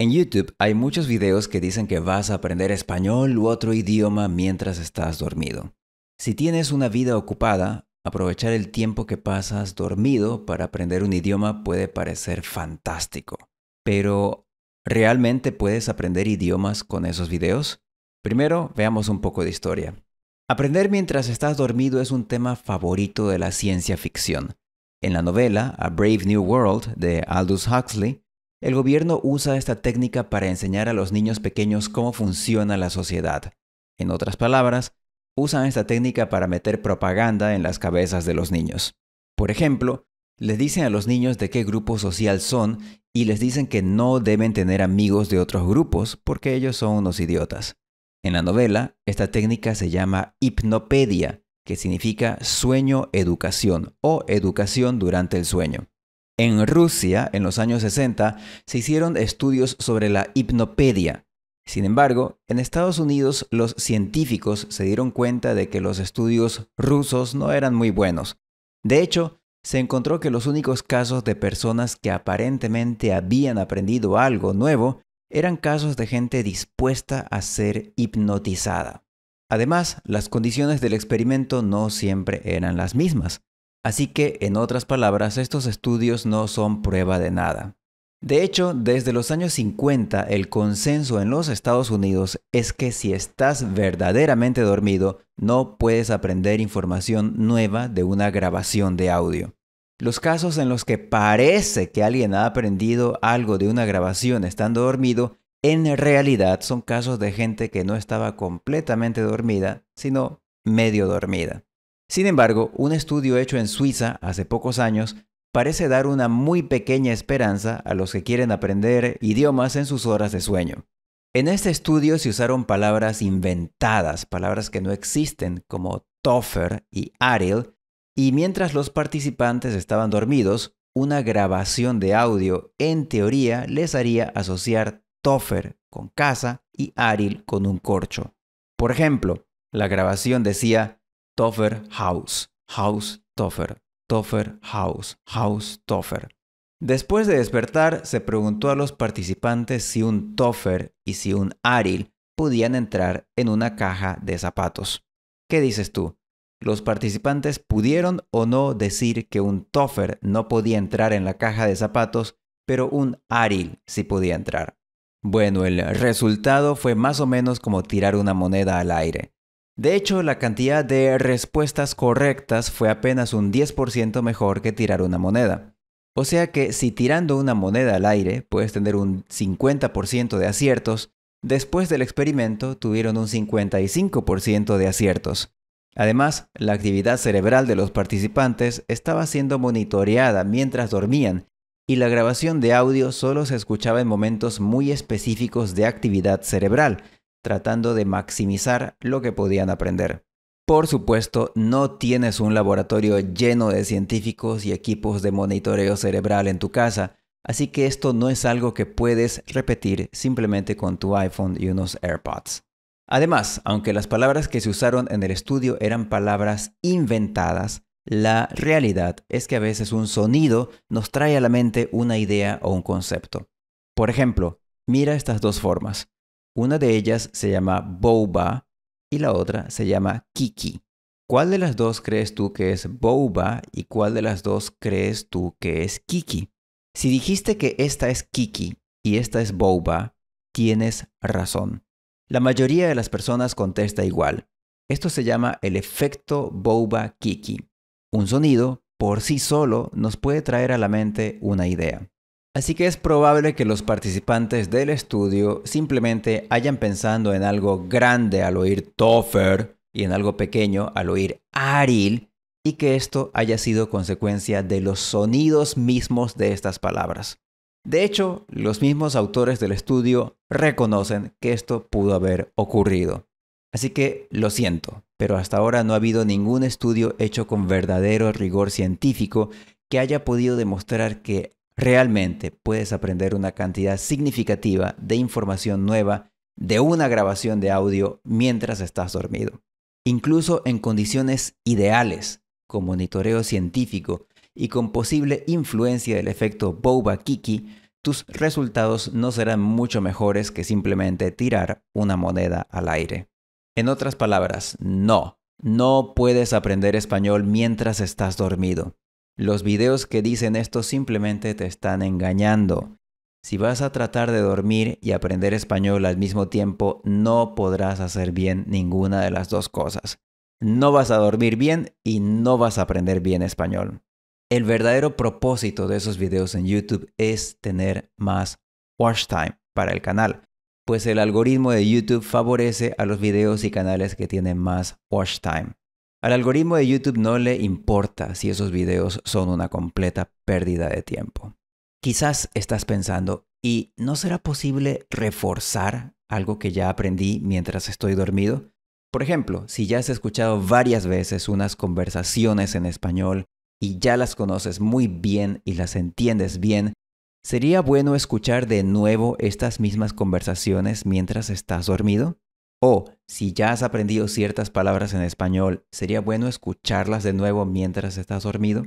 En YouTube hay muchos videos que dicen que vas a aprender español u otro idioma mientras estás dormido. Si tienes una vida ocupada, aprovechar el tiempo que pasas dormido para aprender un idioma puede parecer fantástico. Pero, ¿realmente puedes aprender idiomas con esos videos? Primero, veamos un poco de historia. Aprender mientras estás dormido es un tema favorito de la ciencia ficción. En la novela A Brave New World de Aldous Huxley, el gobierno usa esta técnica para enseñar a los niños pequeños cómo funciona la sociedad. En otras palabras, usan esta técnica para meter propaganda en las cabezas de los niños. Por ejemplo, les dicen a los niños de qué grupo social son y les dicen que no deben tener amigos de otros grupos porque ellos son unos idiotas. En la novela, esta técnica se llama hipnopedia, que significa sueño educación o educación durante el sueño. En Rusia, en los años 60, se hicieron estudios sobre la hipnopedia. Sin embargo, en Estados Unidos los científicos se dieron cuenta de que los estudios rusos no eran muy buenos. De hecho, se encontró que los únicos casos de personas que aparentemente habían aprendido algo nuevo eran casos de gente dispuesta a ser hipnotizada. Además, las condiciones del experimento no siempre eran las mismas. Así que, en otras palabras, estos estudios no son prueba de nada. De hecho, desde los años 50 el consenso en los Estados Unidos es que si estás verdaderamente dormido, no puedes aprender información nueva de una grabación de audio. Los casos en los que parece que alguien ha aprendido algo de una grabación estando dormido, en realidad son casos de gente que no estaba completamente dormida, sino medio dormida. Sin embargo, un estudio hecho en Suiza hace pocos años parece dar una muy pequeña esperanza a los que quieren aprender idiomas en sus horas de sueño. En este estudio se usaron palabras inventadas, palabras que no existen, como Toffer y Ariel, y mientras los participantes estaban dormidos, una grabación de audio en teoría les haría asociar Toffer con casa y Ariel con un corcho. Por ejemplo, la grabación decía Toffer House, House Toffer, Toffer House, House Toffer. Después de despertar, se preguntó a los participantes si un Toffer y si un Aril podían entrar en una caja de zapatos. ¿Qué dices tú? ¿Los participantes pudieron o no decir que un Toffer no podía entrar en la caja de zapatos, pero un Aril sí podía entrar? Bueno, el resultado fue más o menos como tirar una moneda al aire. De hecho, la cantidad de respuestas correctas fue apenas un 10% mejor que tirar una moneda. O sea que si tirando una moneda al aire puedes tener un 50% de aciertos, después del experimento tuvieron un 55% de aciertos. Además, la actividad cerebral de los participantes estaba siendo monitoreada mientras dormían y la grabación de audio solo se escuchaba en momentos muy específicos de actividad cerebral, tratando de maximizar lo que podían aprender. Por supuesto, no tienes un laboratorio lleno de científicos y equipos de monitoreo cerebral en tu casa, así que esto no es algo que puedes repetir simplemente con tu iPhone y unos AirPods. Además, aunque las palabras que se usaron en el estudio eran palabras inventadas, la realidad es que a veces un sonido nos trae a la mente una idea o un concepto. Por ejemplo, mira estas dos formas. Una de ellas se llama Boba y la otra se llama Kiki. ¿Cuál de las dos crees tú que es Boba y cuál de las dos crees tú que es Kiki? Si dijiste que esta es Kiki y esta es Boba, tienes razón. La mayoría de las personas contesta igual. Esto se llama el efecto Boba Kiki. Un sonido por sí solo nos puede traer a la mente una idea. Así que es probable que los participantes del estudio simplemente hayan pensado en algo grande al oír Toffer y en algo pequeño al oír Aril y que esto haya sido consecuencia de los sonidos mismos de estas palabras. De hecho, los mismos autores del estudio reconocen que esto pudo haber ocurrido. Así que lo siento, pero hasta ahora no ha habido ningún estudio hecho con verdadero rigor científico que haya podido demostrar que realmente puedes aprender una cantidad significativa de información nueva de una grabación de audio mientras estás dormido. Incluso en condiciones ideales, con monitoreo científico y con posible influencia del efecto Boba Kiki, tus resultados no serán mucho mejores que simplemente tirar una moneda al aire. En otras palabras, no, no puedes aprender español mientras estás dormido. Los videos que dicen esto simplemente te están engañando. Si vas a tratar de dormir y aprender español al mismo tiempo, no podrás hacer bien ninguna de las dos cosas. No vas a dormir bien y no vas a aprender bien español. El verdadero propósito de esos videos en YouTube es tener más watch time para el canal, pues el algoritmo de YouTube favorece a los videos y canales que tienen más watch time. Al algoritmo de YouTube no le importa si esos videos son una completa pérdida de tiempo. Quizás estás pensando, ¿y no será posible reforzar algo que ya aprendí mientras estoy dormido? Por ejemplo, si ya has escuchado varias veces unas conversaciones en español y ya las conoces muy bien y las entiendes bien, sería bueno escuchar de nuevo estas mismas conversaciones mientras estás dormido. O si ya has aprendido ciertas palabras en español, sería bueno escucharlas de nuevo mientras estás dormido.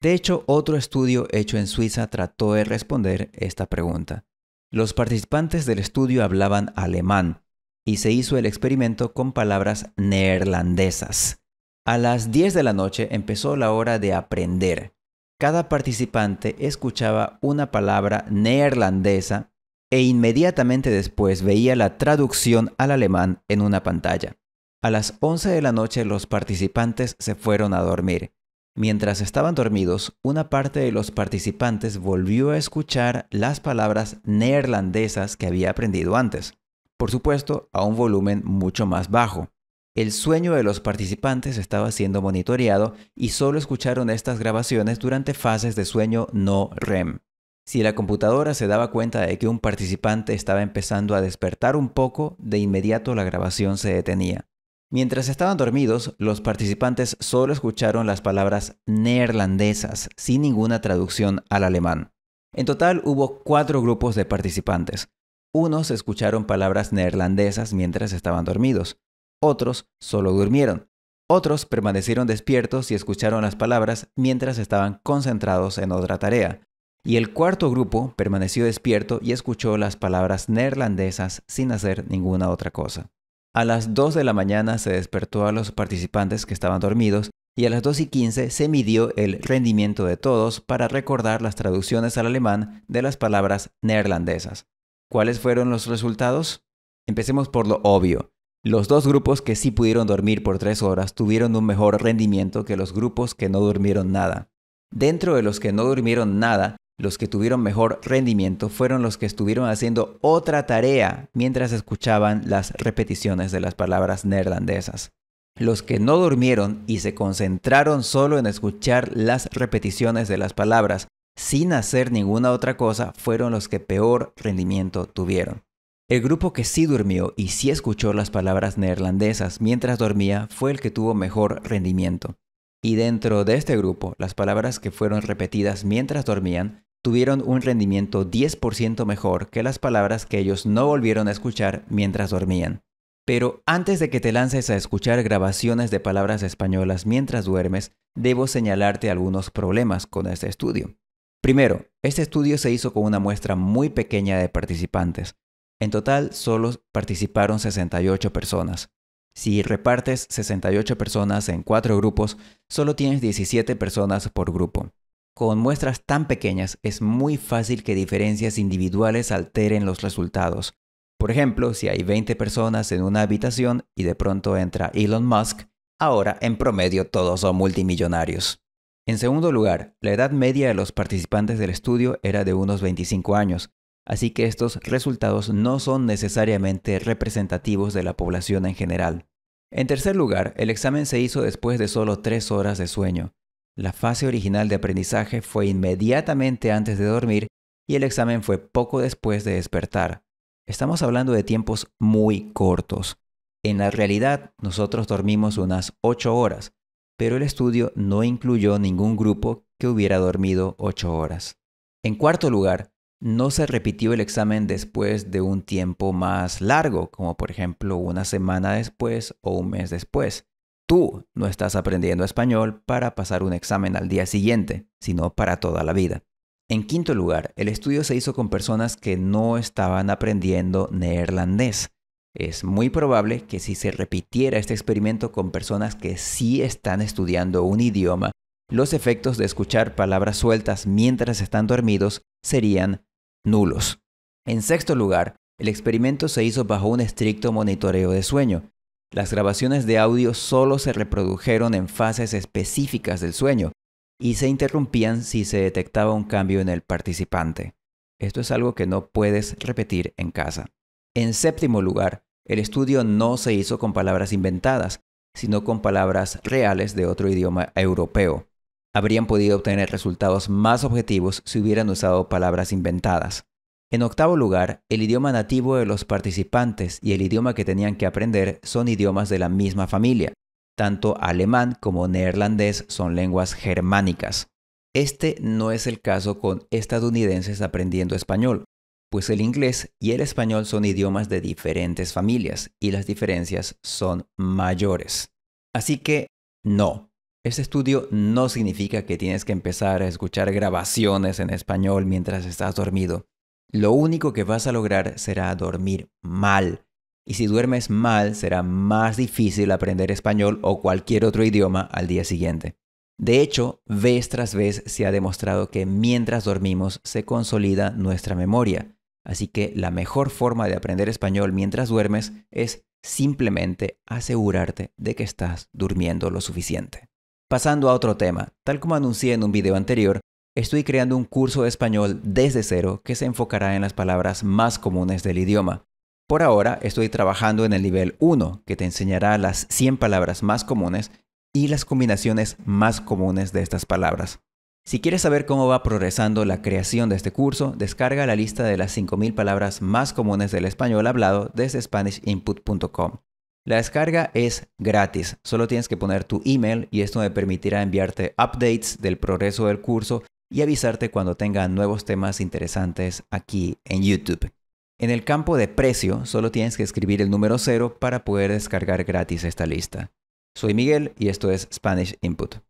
De hecho, otro estudio hecho en Suiza trató de responder esta pregunta. Los participantes del estudio hablaban alemán y se hizo el experimento con palabras neerlandesas. A las 10 de la noche empezó la hora de aprender. Cada participante escuchaba una palabra neerlandesa e inmediatamente después veía la traducción al alemán en una pantalla. A las 11 de la noche los participantes se fueron a dormir. Mientras estaban dormidos, una parte de los participantes volvió a escuchar las palabras neerlandesas que había aprendido antes, por supuesto a un volumen mucho más bajo. El sueño de los participantes estaba siendo monitoreado y solo escucharon estas grabaciones durante fases de sueño no REM. Si la computadora se daba cuenta de que un participante estaba empezando a despertar un poco, de inmediato la grabación se detenía. Mientras estaban dormidos, los participantes solo escucharon las palabras neerlandesas, sin ninguna traducción al alemán. En total hubo cuatro grupos de participantes. Unos escucharon palabras neerlandesas mientras estaban dormidos, otros solo durmieron, otros permanecieron despiertos y escucharon las palabras mientras estaban concentrados en otra tarea, y el cuarto grupo permaneció despierto y escuchó las palabras neerlandesas sin hacer ninguna otra cosa. A las 2 de la mañana se despertó a los participantes que estaban dormidos y a las 2 y 15 se midió el rendimiento de todos para recordar las traducciones al alemán de las palabras neerlandesas. ¿Cuáles fueron los resultados? Empecemos por lo obvio. Los dos grupos que sí pudieron dormir por tres horas tuvieron un mejor rendimiento que los grupos que no durmieron nada. Dentro de los que no durmieron nada, los que tuvieron mejor rendimiento fueron los que estuvieron haciendo otra tarea mientras escuchaban las repeticiones de las palabras neerlandesas. Los que no durmieron y se concentraron solo en escuchar las repeticiones de las palabras sin hacer ninguna otra cosa fueron los que peor rendimiento tuvieron. El grupo que sí durmió y sí escuchó las palabras neerlandesas mientras dormía fue el que tuvo mejor rendimiento. Y dentro de este grupo, las palabras que fueron repetidas mientras dormían tuvieron un rendimiento 10% mejor que las palabras que ellos no volvieron a escuchar mientras dormían. Pero antes de que te lances a escuchar grabaciones de palabras españolas mientras duermes, debo señalarte algunos problemas con este estudio. Primero, este estudio se hizo con una muestra muy pequeña de participantes. En total, solo participaron 68 personas. Si repartes 68 personas en 4 grupos, solo tienes 17 personas por grupo. Con muestras tan pequeñas es muy fácil que diferencias individuales alteren los resultados. Por ejemplo, si hay 20 personas en una habitación y de pronto entra Elon Musk, ahora en promedio todos son multimillonarios. En segundo lugar, la edad media de los participantes del estudio era de unos 25 años, así que estos resultados no son necesariamente representativos de la población en general. En tercer lugar, el examen se hizo después de solo tres horas de sueño. La fase original de aprendizaje fue inmediatamente antes de dormir y el examen fue poco después de despertar. Estamos hablando de tiempos muy cortos. En la realidad, nosotros dormimos unas ocho horas, pero el estudio no incluyó ningún grupo que hubiera dormido ocho horas. En cuarto lugar, no se repitió el examen después de un tiempo más largo, como por ejemplo una semana después o un mes después. Tú no estás aprendiendo español para pasar un examen al día siguiente, sino para toda la vida. En quinto lugar, el estudio se hizo con personas que no estaban aprendiendo neerlandés. Es muy probable que si se repitiera este experimento con personas que sí están estudiando un idioma, los efectos de escuchar palabras sueltas mientras están dormidos serían nulos. En sexto lugar, el experimento se hizo bajo un estricto monitoreo de sueño. Las grabaciones de audio solo se reprodujeron en fases específicas del sueño y se interrumpían si se detectaba un cambio en el participante. Esto es algo que no puedes repetir en casa. En séptimo lugar, el estudio no se hizo con palabras inventadas, sino con palabras reales de otro idioma europeo habrían podido obtener resultados más objetivos si hubieran usado palabras inventadas. En octavo lugar, el idioma nativo de los participantes y el idioma que tenían que aprender son idiomas de la misma familia. Tanto alemán como neerlandés son lenguas germánicas. Este no es el caso con estadounidenses aprendiendo español, pues el inglés y el español son idiomas de diferentes familias y las diferencias son mayores. Así que, no, este estudio no significa que tienes que empezar a escuchar grabaciones en español mientras estás dormido. Lo único que vas a lograr será dormir mal. Y si duermes mal, será más difícil aprender español o cualquier otro idioma al día siguiente. De hecho, vez tras vez se ha demostrado que mientras dormimos se consolida nuestra memoria. Así que la mejor forma de aprender español mientras duermes es simplemente asegurarte de que estás durmiendo lo suficiente. Pasando a otro tema, tal como anuncié en un video anterior, estoy creando un curso de español desde cero que se enfocará en las palabras más comunes del idioma. Por ahora estoy trabajando en el nivel 1, que te enseñará las 100 palabras más comunes y las combinaciones más comunes de estas palabras. Si quieres saber cómo va progresando la creación de este curso, descarga la lista de las 5.000 palabras más comunes del español hablado desde SpanishInput.com. La descarga es gratis, solo tienes que poner tu email y esto me permitirá enviarte updates del progreso del curso y avisarte cuando tenga nuevos temas interesantes aquí en YouTube. En el campo de precio solo tienes que escribir el número 0 para poder descargar gratis esta lista. Soy Miguel y esto es Spanish Input.